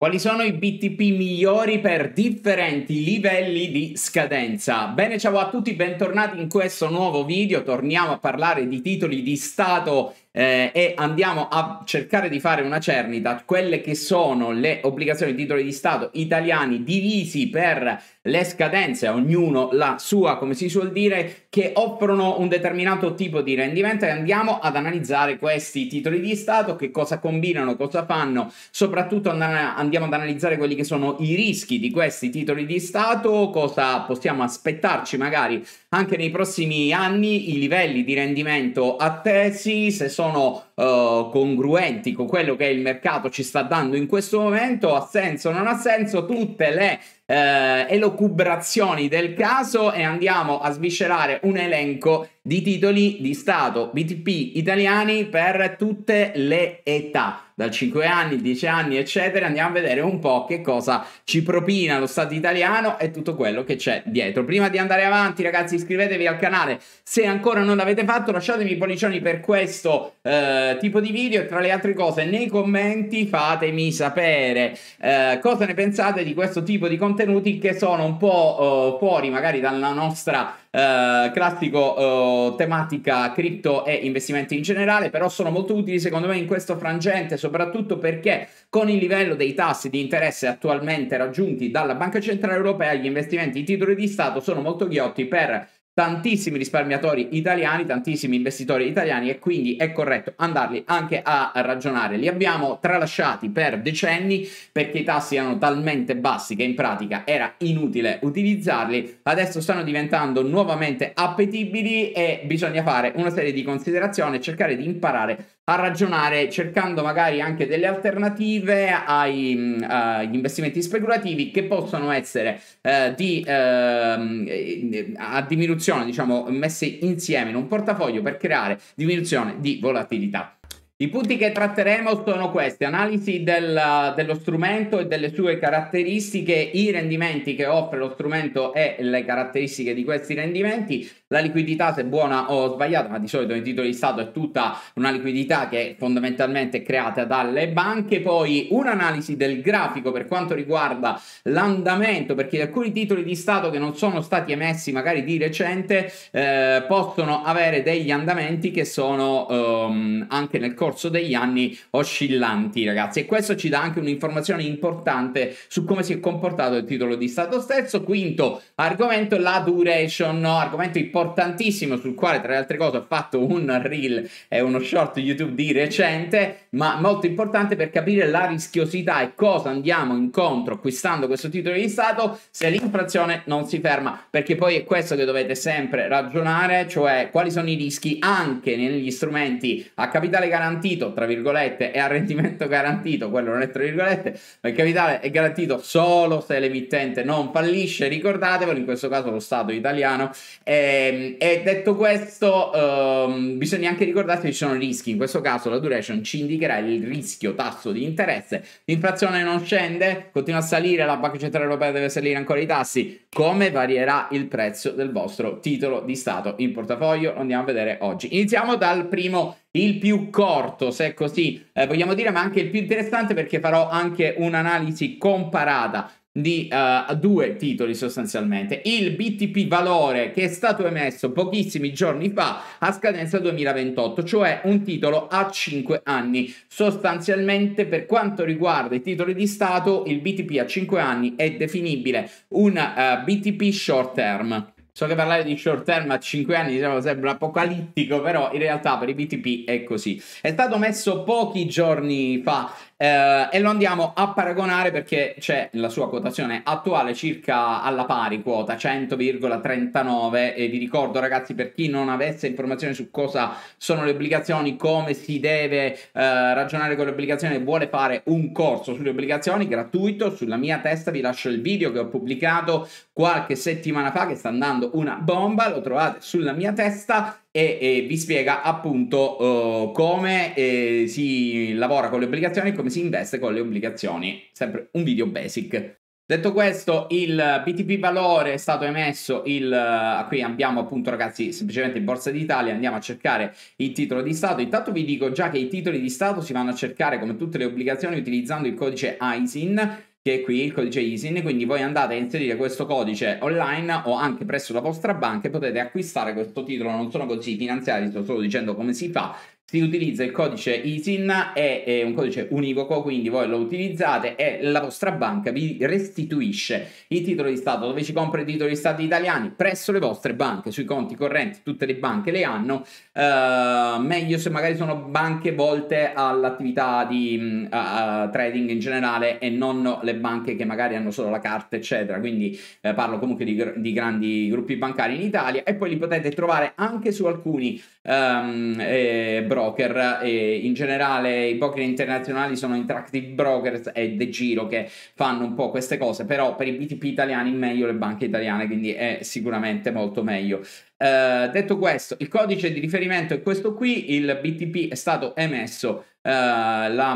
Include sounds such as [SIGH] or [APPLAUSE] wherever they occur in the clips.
Quali sono i BTP migliori per differenti livelli di scadenza? Bene, ciao a tutti, bentornati in questo nuovo video. Torniamo a parlare di titoli di Stato eh, e andiamo a cercare di fare una cernita quelle che sono le obbligazioni di titoli di Stato italiani divisi per le scadenze, ognuno la sua, come si suol dire, che offrono un determinato tipo di rendimento e andiamo ad analizzare questi titoli di Stato, che cosa combinano, cosa fanno, soprattutto andiamo ad analizzare quelli che sono i rischi di questi titoli di Stato, cosa possiamo aspettarci magari anche nei prossimi anni, i livelli di rendimento attesi, se sono uh, congruenti con quello che il mercato ci sta dando in questo momento, ha senso o non ha senso, tutte le eh, elocubrazioni del caso e andiamo a sviscerare un elenco di titoli di Stato BTP italiani per tutte le età da 5 anni, 10 anni, eccetera. Andiamo a vedere un po' che cosa ci propina lo Stato italiano e tutto quello che c'è dietro. Prima di andare avanti, ragazzi, iscrivetevi al canale se ancora non l'avete fatto. Lasciatemi i pollicioni per questo eh, tipo di video e tra le altre cose nei commenti fatemi sapere eh, cosa ne pensate di questo tipo di contenuto contenuti che sono un po' uh, fuori magari dalla nostra uh, classico uh, tematica cripto e investimenti in generale, però sono molto utili secondo me in questo frangente, soprattutto perché con il livello dei tassi di interesse attualmente raggiunti dalla Banca Centrale Europea, gli investimenti in titoli di Stato sono molto ghiotti per tantissimi risparmiatori italiani, tantissimi investitori italiani e quindi è corretto andarli anche a ragionare. Li abbiamo tralasciati per decenni perché i tassi erano talmente bassi che in pratica era inutile utilizzarli, adesso stanno diventando nuovamente appetibili e bisogna fare una serie di considerazioni e cercare di imparare a ragionare cercando magari anche delle alternative ai, uh, mm, eh, agli investimenti speculativi che possono essere uh, di, uh, a diminuzione, diciamo, messe insieme in un portafoglio per creare diminuzione di volatilità. I punti che tratteremo sono questi, analisi del, dello strumento e delle sue caratteristiche, i rendimenti che offre lo strumento e le caratteristiche di questi rendimenti, la liquidità, se buona o sbagliata, ma di solito nei titoli di Stato è tutta una liquidità che fondamentalmente è creata dalle banche. Poi un'analisi del grafico per quanto riguarda l'andamento, perché alcuni titoli di Stato che non sono stati emessi magari di recente eh, possono avere degli andamenti che sono ehm, anche nel corso degli anni oscillanti, ragazzi. E questo ci dà anche un'informazione importante su come si è comportato il titolo di Stato stesso. Quinto argomento, la duration, no? argomento importante importantissimo sul quale tra le altre cose ho fatto un reel e uno short YouTube di recente, ma molto importante per capire la rischiosità e cosa andiamo incontro acquistando questo titolo di Stato se l'inflazione non si ferma, perché poi è questo che dovete sempre ragionare, cioè quali sono i rischi anche negli strumenti a capitale garantito, tra virgolette, e a rendimento garantito, quello non è tra virgolette, ma il capitale è garantito solo se l'emittente non fallisce, ricordatevelo, in questo caso lo Stato italiano. Eh, Ehm, e, detto questo, um, bisogna anche ricordarsi che ci sono rischi. In questo caso, la duration ci indicherà il rischio tasso di interesse. L'inflazione non scende, continua a salire. La Banca Centrale Europea deve salire ancora i tassi. Come varierà il prezzo del vostro titolo di Stato in portafoglio? Lo andiamo a vedere oggi. Iniziamo dal primo il più corto, se così eh, vogliamo dire, ma anche il più interessante perché farò anche un'analisi comparata di uh, due titoli sostanzialmente. Il BTP valore che è stato emesso pochissimi giorni fa a scadenza 2028, cioè un titolo a 5 anni. Sostanzialmente per quanto riguarda i titoli di Stato, il BTP a 5 anni è definibile un uh, eh, BTP short term. So che parlare di short term a 5 anni diciamo, sembra apocalittico, però in realtà per i BTP è così. È stato messo pochi giorni fa eh, e lo andiamo a paragonare perché c'è la sua quotazione attuale circa alla pari quota 100,39 e vi ricordo ragazzi per chi non avesse informazioni su cosa sono le obbligazioni, come si deve eh, ragionare con le obbligazioni e vuole fare un corso sulle obbligazioni gratuito, sulla mia testa vi lascio il video che ho pubblicato qualche settimana fa che sta andando una bomba, lo trovate sulla mia testa e, e vi spiega appunto uh, come eh, si lavora con le obbligazioni e come si investe con le obbligazioni. Sempre un video basic. Detto questo, il BTP valore è stato emesso, il, eh, qui abbiamo appunto ragazzi semplicemente Borsa d'Italia, andiamo a cercare il titolo di Stato, intanto vi dico già che i titoli di Stato si vanno a cercare come tutte le obbligazioni utilizzando il codice ISIN, che è qui il codice ISIN, quindi voi andate a inserire questo codice online o anche presso la vostra banca e potete acquistare questo titolo, non sono così finanziari, sto solo dicendo come si fa, si utilizza il codice ISIN, è, è, un codice univoco, quindi voi lo utilizzate e la vostra banca vi restituisce i titoli di Stato. Dove ci compra i titoli di Stato italiani? Presso le vostre banche, sui conti correnti, tutte le banche le hanno. Uh, meglio se magari sono banche volte all'attività di uh, trading in generale e non le banche che magari hanno solo la carta, eccetera. Quindi uh, parlo comunque di, gr- di, grandi gruppi bancari in Italia e poi li potete trovare anche su alcuni um, eh, broker e in generale i broker internazionali sono Interactive Brokers e De Giro che fanno un po' queste cose, però per i BTP italiani meglio le banche italiane, quindi è sicuramente molto meglio. Uh, detto questo, il codice di riferimento è questo qui, il BTP è stato emesso uh, la,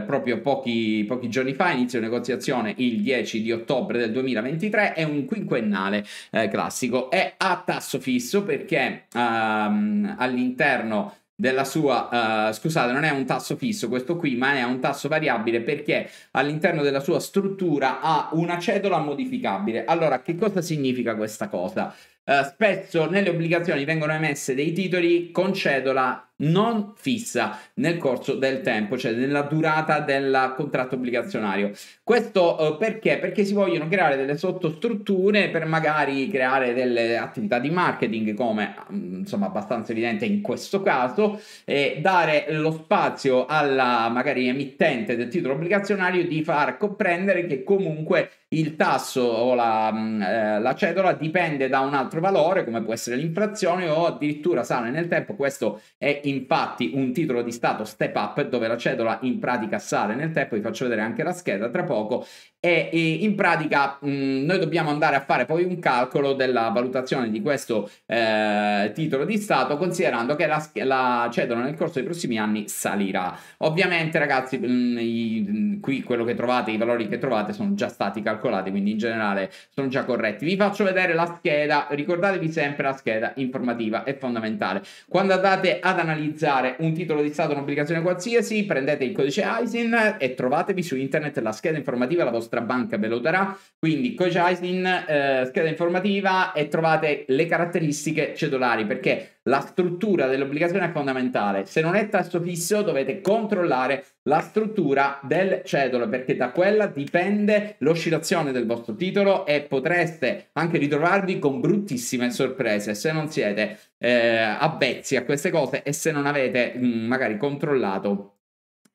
uh, proprio pochi, pochi, giorni fa, inizio negoziazione il 10 di ottobre del 2023, è un quinquennale classico, è a tasso fisso perché ehm, all'interno della sua, uh, scusate, non è un tasso fisso questo qui, ma è un tasso variabile perché all'interno della sua struttura ha una cedola modificabile. Allora, che cosa significa questa cosa? Uh, spesso nelle obbligazioni vengono emesse dei titoli con cedola non fissa nel corso del tempo, cioè nella durata del contratto obbligazionario. Questo eh, perché? Perché si vogliono creare delle sottostrutture per magari creare delle attività di marketing, come mm, insomma abbastanza evidente in questo caso, e dare lo spazio alla magari emittente del titolo obbligazionario di far comprendere che comunque il tasso o la, mm, eh, la, cedola dipende da un altro valore come può essere l'inflazione o addirittura sale nel tempo questo è infatti un titolo di Stato step up dove la cedola in pratica sale nel tempo, vi faccio vedere anche la scheda tra poco, e, e in pratica mh, noi dobbiamo andare a fare poi un calcolo della valutazione di questo eh, titolo di Stato considerando che la, la cedola nel corso dei prossimi anni salirà. Ovviamente ragazzi mh, i, qui quello che trovate, i valori che trovate sono già stati calcolati quindi in generale sono già corretti. Vi faccio vedere la scheda, ricordatevi sempre la scheda informativa è fondamentale. Quando andate ad analizzare un titolo di Stato, un'obbligazione qualsiasi, prendete il codice ISIN e trovatevi su internet la scheda informativa, la vostra vostra banca ve lo darà. Quindi Coach Aisin, eh, scheda informativa e trovate le caratteristiche cedolari perché la struttura dell'obbligazione è fondamentale. Se non è tasso fisso dovete controllare la struttura del cedolo perché da quella dipende l'oscillazione del vostro titolo e potreste anche ritrovarvi con bruttissime sorprese se non siete eh, avvezzi a queste cose e se non avete mh, mm, magari controllato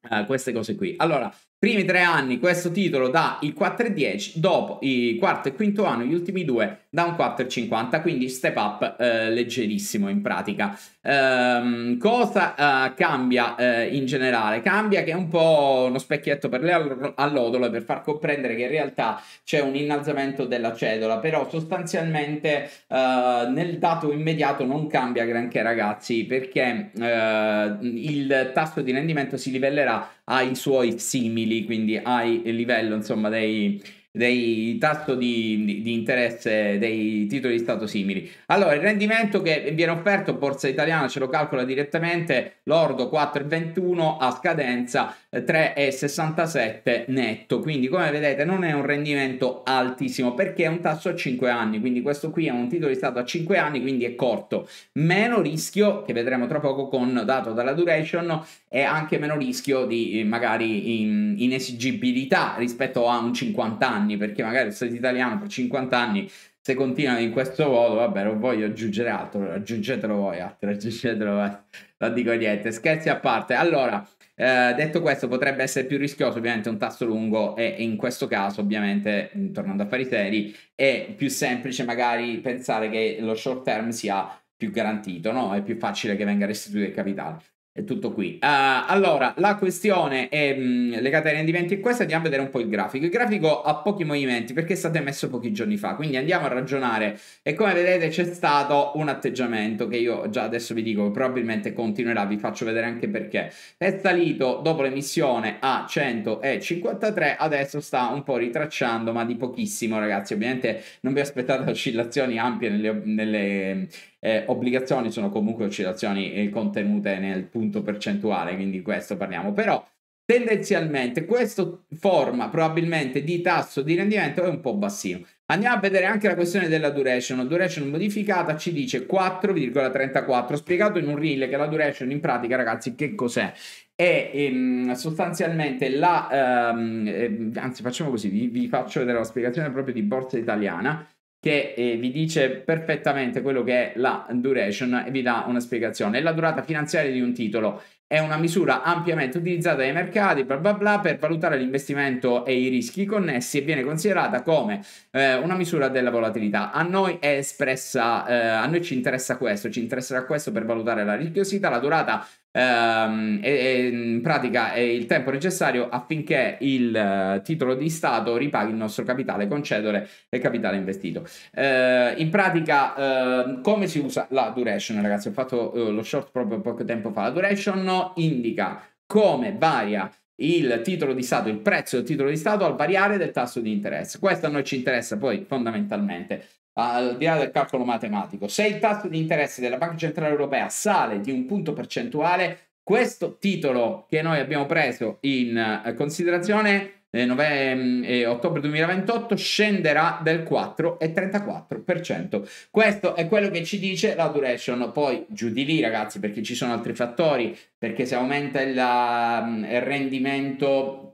Uh, queste cose qui. Allora, Primi tre anni questo titolo da il 4,10, dopo il quarto e quinto anno, gli ultimi due, da un 4,50, quindi step up eh, leggerissimo in pratica. Ehm, cosa eh, cambia eh, in generale? Cambia che è un po' uno specchietto per le all- allodole per far comprendere che in realtà c'è un innalzamento della cedola, però sostanzialmente eh, nel dato immediato non cambia granché ragazzi, perché eh, il tasso di rendimento si livellerà ai suoi simili, quindi ai livello insomma dei dei tasso di, di, di, interesse dei titoli di Stato simili. Allora, il rendimento che viene offerto, Borsa Italiana ce lo calcola direttamente, lordo 4,21 a scadenza 3,67 eh, netto, quindi come vedete non è un rendimento altissimo perché è un tasso a 5 anni, quindi questo qui è un titolo di Stato a 5 anni, quindi è corto, meno rischio che vedremo tra poco con dato dalla duration e anche meno rischio di eh, magari in, inesigibilità rispetto a un 50 anni anni, perché magari se sei italiano per 50 anni, se continuano in questo modo, vabbè, non voglio aggiungere altro, aggiungetelo voi, altro, [LAUGHS] aggiungetelo voi, non dico niente, scherzi a parte. Allora, eh, detto questo, potrebbe essere più rischioso ovviamente un tasso lungo e in questo caso ovviamente, mm, tornando a fare i seri, è più semplice magari pensare che lo short term sia più garantito, no? È più facile che venga restituito il capitale. È tutto qui. Uh, allora, la questione è, mh, mm, legata ai rendimenti è questa, andiamo a vedere un po' il grafico. Il grafico ha pochi movimenti perché è stato emesso pochi giorni fa, quindi andiamo a ragionare e come vedete c'è stato un atteggiamento che io già adesso vi dico probabilmente continuerà, vi faccio vedere anche perché. È salito dopo l'emissione a 153, adesso sta un po' ritracciando ma di pochissimo ragazzi, ovviamente non vi aspettate oscillazioni ampie nelle, nelle eh, obbligazioni sono comunque oscillazioni eh, contenute nel punto percentuale, quindi di questo parliamo. Però tendenzialmente questa forma probabilmente di tasso di rendimento è un po' bassino. Andiamo a vedere anche la questione della duration. La duration modificata ci dice 4,34. spiegato in un reel che la duration in pratica, ragazzi, che cos'è? È ehm, sostanzialmente la... Ehm, ehm anzi, facciamo così, vi, vi faccio vedere la spiegazione proprio di Borsa Italiana che eh, vi dice perfettamente quello che è la duration e vi dà una spiegazione. La durata finanziaria di un titolo è una misura ampiamente utilizzata dai mercati bla bla bla per valutare l'investimento e i rischi connessi e viene considerata come eh, una misura della volatilità. A noi è espressa, eh, a noi ci interessa questo, ci interesserà questo per valutare la rischiosità, la durata Ehm, e, e, in pratica è il tempo necessario affinché il eh, titolo di Stato ripaghi il nostro capitale con cedole e capitale investito. Ehm, in pratica, ehm, come si usa la duration? Ragazzi, ho fatto eh, lo short proprio poco tempo fa. La duration indica come varia il titolo di Stato, il prezzo del titolo di Stato al variare del tasso di interesse. Questo a noi ci interessa poi fondamentalmente al di là del calcolo matematico. Se il tasso di interesse della Banca Centrale Europea sale di un punto percentuale, questo titolo che noi abbiamo preso in eh, considerazione eh, nove, mm, eh, ottobre 2028 scenderà del 4,34%. Questo è quello che ci dice la duration. Poi giù di lì, ragazzi, perché ci sono altri fattori, perché se aumenta il, mm, il rendimento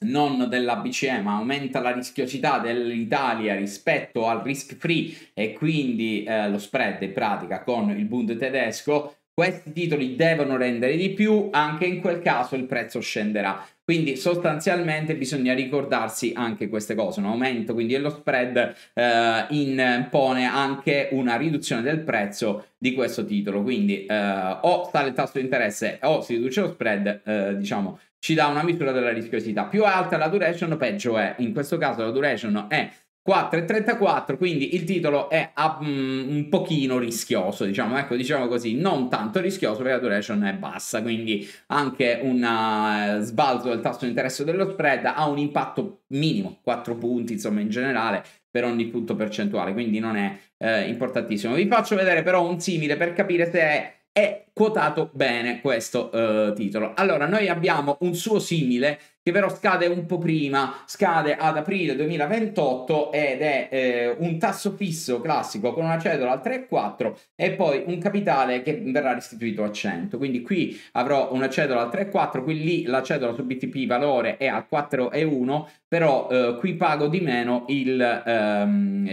non della BCE, ma aumenta la rischiosità dell'Italia rispetto al risk free e quindi eh, lo spread in pratica con il Bund tedesco, questi titoli devono rendere di più, anche in quel caso il prezzo scenderà. Quindi sostanzialmente bisogna ricordarsi anche queste cose, un aumento quindi dello spread eh, impone anche una riduzione del prezzo di questo titolo, quindi eh, o sale il tasso di interesse o si riduce lo spread, eh, diciamo, ci dà una misura della rischiosità. Più alta la duration, peggio è. In questo caso la duration è 4,34, quindi il titolo è mm, un pochino rischioso, diciamo, ecco, diciamo così, non tanto rischioso perché la duration è bassa, quindi anche un eh, sbalzo del tasso di interesse dello spread ha un impatto minimo, 4 punti insomma in generale per ogni punto percentuale, quindi non è eh, importantissimo. Vi faccio vedere però un simile per capire se è è quotato bene questo uh, titolo. Allora, noi abbiamo un suo simile che però scade un po' prima, scade ad aprile 2028 ed è eh, un tasso fisso classico con una cedola al 3,4 e poi un capitale che verrà restituito a 100. Quindi qui avrò una cedola al 3,4, qui lì la cedola su BTP valore è al 4,1, però eh, qui pago di meno il ehm,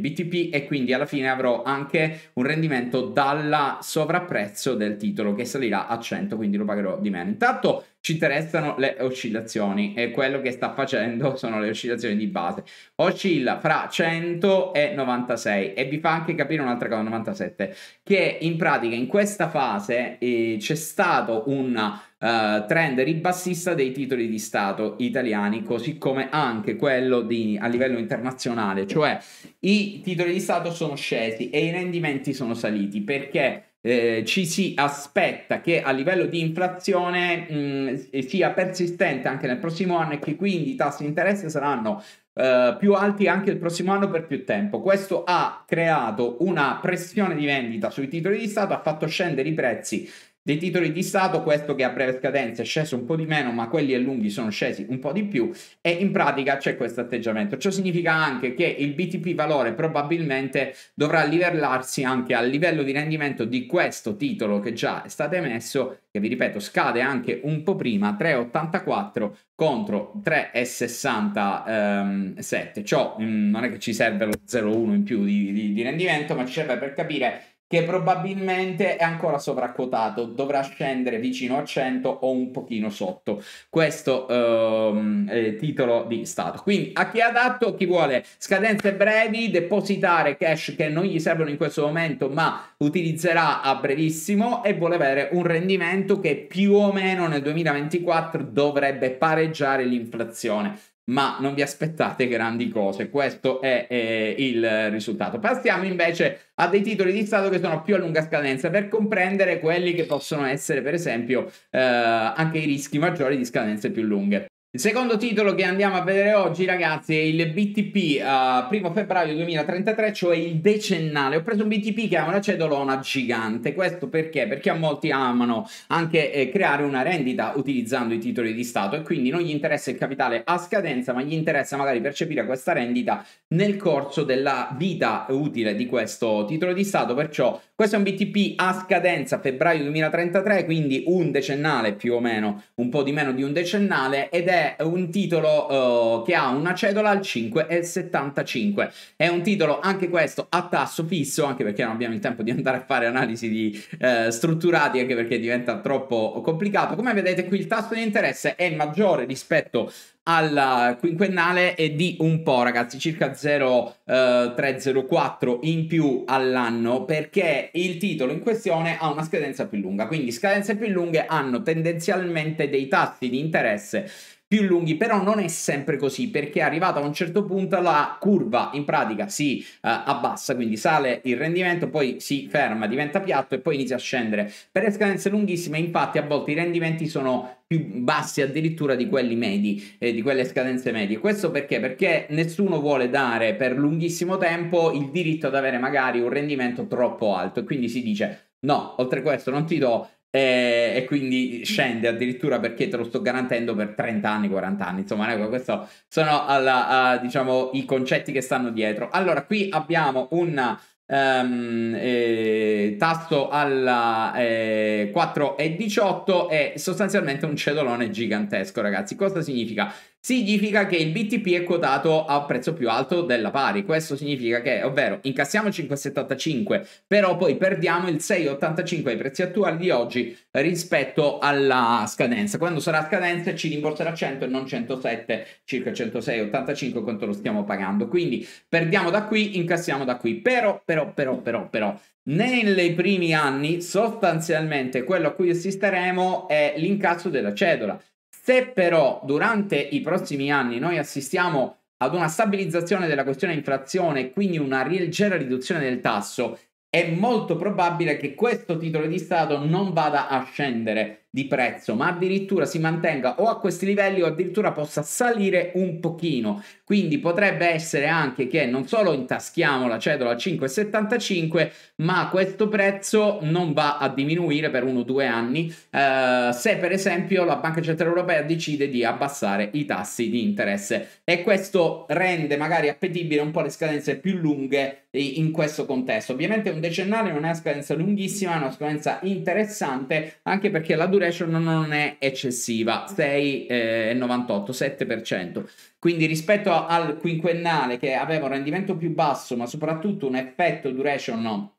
BTP e quindi alla fine avrò anche un rendimento dalla sovrapprezzo del titolo che salirà a 100, quindi lo pagherò di meno. Intanto ci interessano le oscillazioni e quello che sta facendo [LAUGHS] sono le oscillazioni di base. Oscilla fra 100 e 96 e vi fa anche capire un'altra cosa, 97, che in pratica in questa fase eh, c'è stato un Uh, trend ribassista dei titoli di Stato italiani, così come anche quello di, a livello internazionale, cioè i titoli di Stato sono scesi e i rendimenti sono saliti perché eh, ci si aspetta che a livello di inflazione mh, mm, sia persistente anche nel prossimo anno e che quindi i tassi di interesse saranno Uh, più alti anche il prossimo anno per più tempo. Questo ha creato una pressione di vendita sui titoli di Stato, ha fatto scendere i prezzi dei titoli di Stato, questo che a breve scadenza è sceso un po' di meno, ma quelli a lunghi sono scesi un po' di più e in pratica c'è questo atteggiamento. Ciò significa anche che il BTP valore probabilmente dovrà livellarsi anche al livello di rendimento di questo titolo che già è stato emesso, che vi ripeto scade anche un po' prima, 3,84 contro 3,67. Ehm, Ciò mh, mm, non è che ci serve lo 0,1 in più di, di, di rendimento, ma ci serve per capire che probabilmente è ancora sovraccotato, dovrà scendere vicino a 100 o un pochino sotto. Questo ehm, è titolo di Stato. Quindi a chi è adatto, chi vuole scadenze brevi, depositare cash che non gli servono in questo momento ma utilizzerà a brevissimo e vuole avere un rendimento che più o meno nel 2024 dovrebbe pareggiare l'inflazione ma non vi aspettate grandi cose. Questo è eh, il risultato. Passiamo invece a dei titoli di Stato che sono più a lunga scadenza per comprendere quelli che possono essere, per esempio, eh, anche i rischi maggiori di scadenze più lunghe. Il secondo titolo che andiamo a vedere oggi, ragazzi, è il BTP uh, eh, 1 febbraio 2033, cioè il decennale. Ho preso un BTP che ha una cedolona gigante. Questo perché? Perché a molti amano anche eh, creare una rendita utilizzando i titoli di Stato e quindi non gli interessa il capitale a scadenza, ma gli interessa magari percepire questa rendita nel corso della vita utile di questo titolo di Stato. Perciò questo è un BTP a scadenza febbraio 2033, quindi un decennale più o meno, un po' di meno di un decennale ed è un titolo uh, che ha una cedola al 5,75. È un titolo anche questo a tasso fisso, anche perché non abbiamo il tempo di andare a fare analisi di, uh, strutturati, anche perché diventa troppo complicato. Come vedete qui il tasso di interesse è maggiore rispetto al eh, quinquennale e di un po' ragazzi circa 0,304 eh, in più all'anno perché il titolo in questione ha una scadenza più lunga quindi scadenze più lunghe hanno tendenzialmente dei tassi di interesse più lunghi, però non è sempre così perché arrivata a un certo punto la curva in pratica si uh, abbassa, quindi sale il rendimento, poi si ferma, diventa piatto e poi inizia a scendere. Per scadenze lunghissime infatti a volte i rendimenti sono più bassi addirittura di quelli medi, eh, di quelle scadenze medie. Questo perché? Perché nessuno vuole dare per lunghissimo tempo il diritto ad avere magari un rendimento troppo alto e quindi si dice No, oltre a questo non ti do e, eh, e, quindi scende addirittura perché te lo sto garantendo per 30 anni, 40 anni. Insomma, ecco, questi sono alla, a, diciamo, i concetti che stanno dietro. Allora, qui abbiamo un um, eh, tasto al eh, 4,18 e sostanzialmente un cedolone gigantesco, ragazzi. Cosa significa? significa che il BTP è quotato a prezzo più alto della pari. Questo significa che, ovvero, incassiamo 5,75, però poi perdiamo il 6,85 ai prezzi attuali di oggi rispetto alla scadenza. Quando sarà scadenza ci rimborserà 100 e non 107, circa 106,85 quanto lo stiamo pagando. Quindi perdiamo da qui, incassiamo da qui. Però, però, però, però, però, nei primi anni sostanzialmente quello a cui assisteremo è l'incasso della cedola se però durante i prossimi anni noi assistiamo ad una stabilizzazione della questione inflazione e quindi una leggera riduzione del tasso, è molto probabile che questo titolo di Stato non vada a scendere di prezzo, ma addirittura si mantenga o a questi livelli o addirittura possa salire un pochino. Quindi potrebbe essere anche che non solo intaschiamo la cedola a 5,75, ma questo prezzo non va a diminuire per uno o due anni eh, se per esempio la Banca Centrale Europea decide di abbassare i tassi di interesse e questo rende magari appetibile un po' le scadenze più lunghe in questo contesto. Ovviamente un decennale non è una scadenza lunghissima, è una scadenza interessante anche perché la durata saturation non è eccessiva, 6,98, 7 eh, Quindi rispetto al quinquennale che aveva un rendimento più basso, ma soprattutto un effetto duration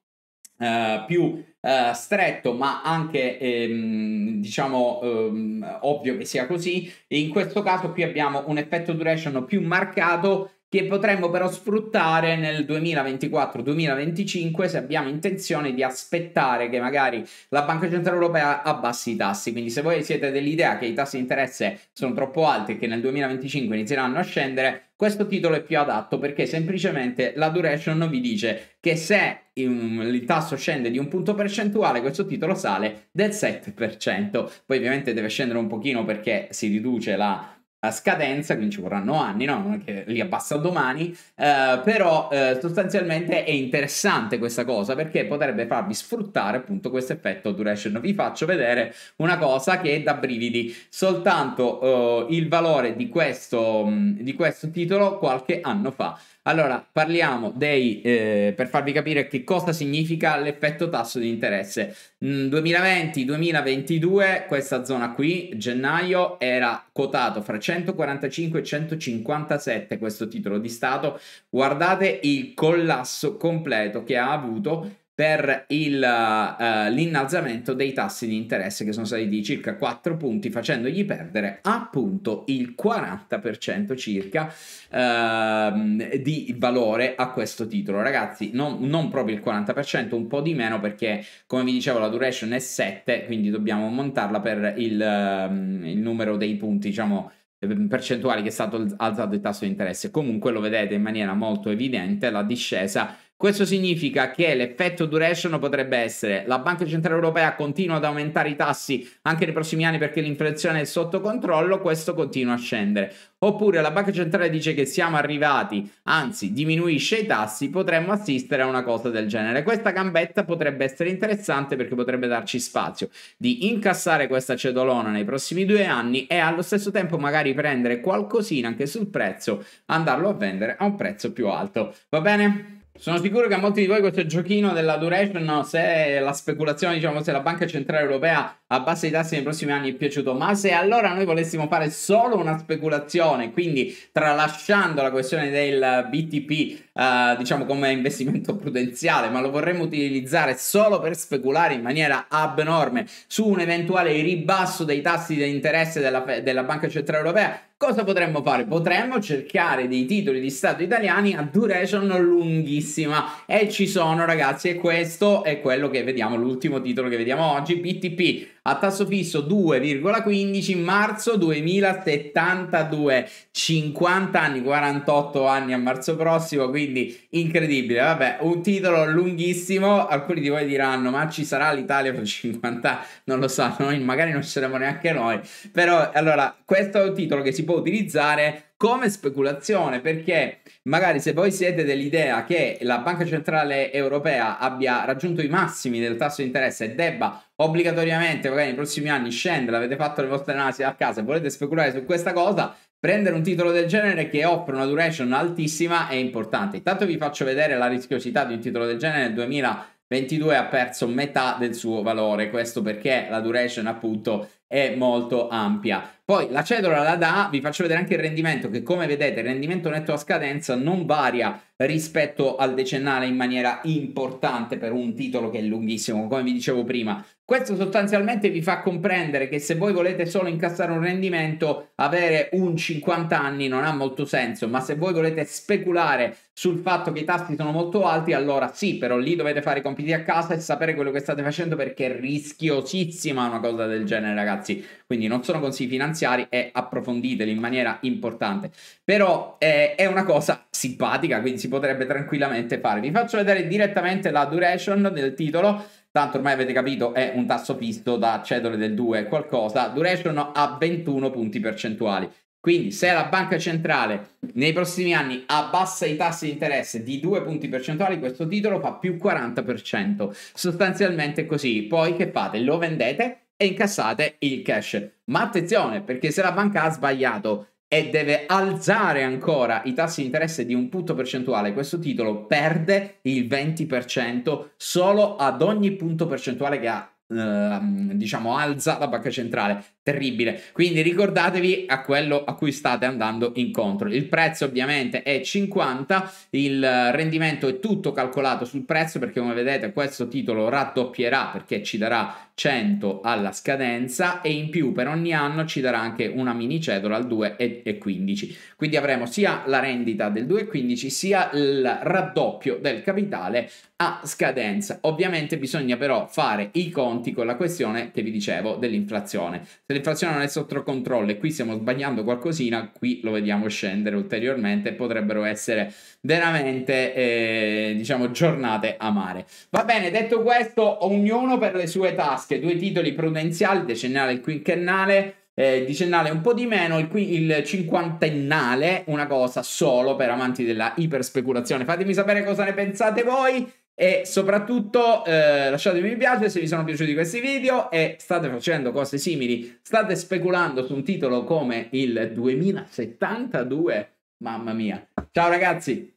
eh, più eh, stretto, ma anche ehm, diciamo ehm, ovvio che sia così, in questo caso qui abbiamo un effetto duration più marcato che potremmo però sfruttare nel 2024-2025 se abbiamo intenzione di aspettare che magari la Banca Centrale Europea abbassi i tassi. Quindi se voi siete dell'idea che i tassi di interesse sono troppo alti e che nel 2025 inizieranno a scendere, questo titolo è più adatto perché semplicemente la duration vi dice che se um, il tasso scende di un punto percentuale questo titolo sale del 7%. Poi ovviamente deve scendere un pochino perché si riduce la scadenza, quindi ci vorranno anni, no? non è che li abbassa domani, eh, però eh, sostanzialmente è interessante questa cosa perché potrebbe farvi sfruttare appunto questo effetto duration. Vi faccio vedere una cosa che è da brividi, soltanto eh, il valore di questo, di questo titolo qualche anno fa. Allora, parliamo dei, eh, per farvi capire che cosa significa l'effetto tasso di interesse. 2020-2022, mm, questa zona qui, gennaio, era quotato fra 145 e 157 questo titolo di Stato. Guardate il collasso completo che ha avuto per il, uh, l'innalzamento dei tassi di interesse che sono stati di circa 4 punti facendogli perdere appunto il 40% circa uh, di valore a questo titolo ragazzi non, non, proprio il 40% un po' di meno perché come vi dicevo la duration è 7 quindi dobbiamo montarla per il, uh, il numero dei punti diciamo ehm, percentuali che è stato alzato il tasso di interesse comunque lo vedete in maniera molto evidente la discesa questo significa che l'effetto duration potrebbe essere la Banca Centrale Europea continua ad aumentare i tassi anche nei prossimi anni perché l'inflazione è sotto controllo, questo continua a scendere. Oppure la Banca Centrale dice che siamo arrivati, anzi diminuisce i tassi, potremmo assistere a una cosa del genere. Questa gambetta potrebbe essere interessante perché potrebbe darci spazio di incassare questa cedolona nei prossimi due anni e allo stesso tempo magari prendere qualcosina anche sul prezzo, andarlo a vendere a un prezzo più alto. Va bene? Sono sicuro che a molti di voi questo giochino della duration, se la speculazione, diciamo, se la Banca Centrale Europea a basso di tasse nei prossimi anni è piaciuto, ma se allora noi volessimo fare solo una speculazione, quindi tralasciando la questione del BTP, eh, diciamo come investimento [LAUGHS] prudenziale, ma lo vorremmo utilizzare solo per speculare in maniera abnorme su un eventuale ribasso dei tassi di interesse della, della Banca Centrale Europea, cosa potremmo fare? Potremmo cercare dei titoli di Stato italiani a duration lunghissima e ci sono ragazzi e questo è quello che vediamo, l'ultimo titolo che vediamo oggi, BTP a tasso fisso 2,15, marzo 2072, 50 anni, 48 anni a marzo prossimo, quindi incredibile. Vabbè, un titolo lunghissimo, alcuni di voi diranno ma ci sarà l'Italia fra 50 anni? Non lo so, noi magari non saremo neanche noi, però allora questo è un titolo che si può utilizzare come speculazione, perché magari se voi siete dell'idea che la Banca Centrale Europea abbia raggiunto i massimi del tasso di interesse e debba obbligatoriamente magari nei prossimi anni scendere, avete fatto le vostre analisi a casa e volete speculare su questa cosa, prendere un titolo del genere che offre una duration altissima è importante. Intanto vi faccio vedere la rischiosità di un titolo del genere nel 2000 22 ha perso metà del suo valore, questo perché la duration appunto è molto ampia. Poi la cedola la dà, vi faccio vedere anche il rendimento che come vedete il rendimento netto a scadenza non varia rispetto al decennale in maniera importante per un titolo che è lunghissimo, come vi dicevo prima. Questo sostanzialmente vi fa comprendere che se voi volete solo incassare un rendimento, avere un 50 anni non ha molto senso, ma se voi volete speculare sul fatto che i tassi sono molto alti, allora sì, però lì dovete fare i compiti a casa e sapere quello che state facendo perché è rischiosissima una cosa del genere, ragazzi ragazzi, quindi non sono consigli finanziari e approfonditeli in maniera importante. Però eh, è una cosa simpatica, quindi si potrebbe tranquillamente fare. Vi faccio vedere direttamente la duration del titolo, tanto ormai avete capito è un tasso fisso da cedole del 2 qualcosa, duration a 21 punti percentuali. Quindi se la banca centrale nei prossimi anni abbassa i tassi di interesse di 2 punti percentuali, questo titolo fa più 40%. Sostanzialmente così. Poi che fate? Lo vendete e incassate il cash. Ma attenzione, perché se la banca ha sbagliato e deve alzare ancora i tassi di interesse di un punto percentuale, questo titolo perde il 20% solo ad ogni punto percentuale che ha Ehm, diciamo alza la banca centrale terribile quindi ricordatevi a quello a cui state andando incontro il prezzo ovviamente è 50 il rendimento è tutto calcolato sul prezzo perché come vedete questo titolo raddoppierà perché ci darà 100 alla scadenza e in più per ogni anno ci darà anche una mini cedola al 2,15 quindi avremo sia la rendita del 2,15 sia il raddoppio del capitale a scadenza ovviamente bisogna però fare i conti conti con la questione che vi dicevo dell'inflazione. Se l'inflazione non è sotto controllo e qui stiamo sbagliando qualcosina, qui lo vediamo scendere ulteriormente, potrebbero essere veramente, eh, diciamo, giornate amare. Va bene, detto questo, ognuno per le sue tasche, due titoli prudenziali, decennale e quinquennale. Eh, decennale un po' di meno, il, qui, il cinquantennale, una cosa solo per amanti della iperspeculazione. Fatemi sapere cosa ne pensate voi. E soprattutto eh, lasciatemi un piace se vi sono piaciuti questi video e state facendo cose simili, state speculando su un titolo come il 2072. Mamma mia. Ciao ragazzi.